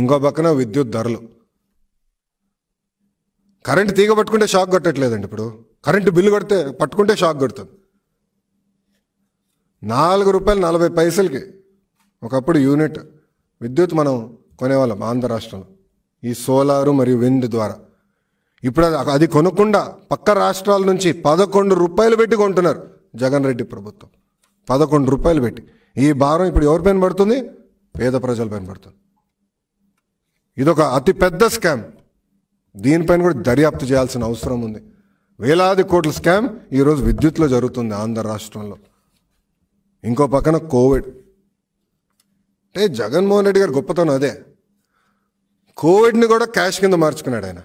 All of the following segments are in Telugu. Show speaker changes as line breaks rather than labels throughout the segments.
ఇంకో పక్కన విద్యుత్ ధరలు కరెంట్ తీగ పట్టుకుంటే షాక్ కొట్టట్లేదండి ఇప్పుడు కరెంటు బిల్లు కొడితే పట్టుకుంటే షాక్ కొడుతుంది నాలుగు రూపాయలు నలభై పైసలకి ఒకప్పుడు యూనిట్ విద్యుత్ మనం కొనేవాళ్ళం ఆంధ్ర రాష్ట్రంలో ఈ సోలారు మరియు విండ్ ద్వారా ఇప్పుడు అది కొనకుండా పక్క రాష్ట్రాల నుంచి పదకొండు రూపాయలు పెట్టి కొంటున్నారు జగన్ రెడ్డి ప్రభుత్వం పదకొండు రూపాయలు పెట్టి ఈ భారం ఇప్పుడు పైన పడుతుంది పేద పైన పడుతుంది ఇదొక అతిపెద్ద స్కామ్ దీనిపైన కూడా దర్యాప్తు చేయాల్సిన అవసరం ఉంది వేలాది కోట్ల స్కామ్ ఈరోజు విద్యుత్లో జరుగుతుంది ఆంధ్ర రాష్ట్రంలో ఇంకో పక్కన కోవిడ్ అంటే జగన్మోహన్ రెడ్డి గారు గొప్పతనం అదే కోవిడ్ని కూడా క్యాష్ కింద మార్చుకున్నాడు ఆయన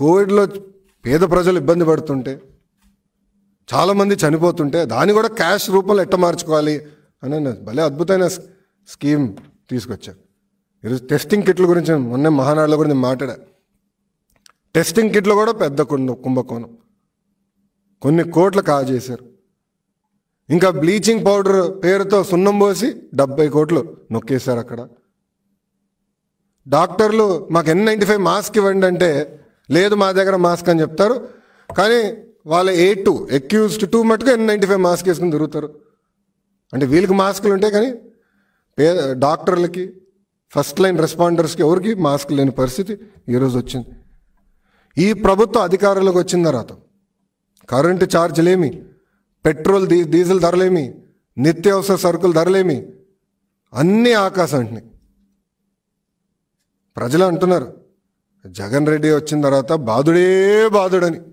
కోవిడ్లో పేద ప్రజలు ఇబ్బంది పడుతుంటే చాలామంది చనిపోతుంటే దాన్ని కూడా క్యాష్ రూపంలో ఎట్ట మార్చుకోవాలి అని భలే అద్భుతమైన స్కీమ్ తీసుకొచ్చారు ఈరోజు టెస్టింగ్ కిట్ల గురించి మొన్న మహానాడులో కూడా నేను మాట్లాడా టెస్టింగ్ కిట్లు కూడా పెద్ద కుంభకోణం కొన్ని కోట్లు చేశారు ఇంకా బ్లీచింగ్ పౌడర్ పేరుతో సున్నం పోసి డెబ్బై కోట్లు నొక్కేశారు అక్కడ డాక్టర్లు మాకు ఎన్ నైంటీ ఫైవ్ మాస్క్ ఇవ్వండి అంటే లేదు మా దగ్గర మాస్క్ అని చెప్తారు కానీ వాళ్ళ ఏ టూ ఎక్యూజ్డ్ టూ మటుకు ఎన్ నైంటీ ఫైవ్ మాస్క్ వేసుకుని తిరుగుతారు అంటే వీళ్ళకి మాస్కులు ఉంటాయి కానీ పే డాక్టర్లకి ఫస్ట్ లైన్ రెస్పాండర్స్కి ఎవరికి మాస్క్ లేని పరిస్థితి ఈరోజు వచ్చింది ఈ ప్రభుత్వం అధికారంలోకి వచ్చిన తర్వాత కరెంటు ఛార్జీలేమి పెట్రోల్ డీ డీజిల్ ధరలేమి నిత్యావసర సరుకుల ధరలేమి అన్నీ ఆకాశం అంటున్నాయి ప్రజలు అంటున్నారు జగన్ రెడ్డి వచ్చిన తర్వాత బాధుడే బాధుడని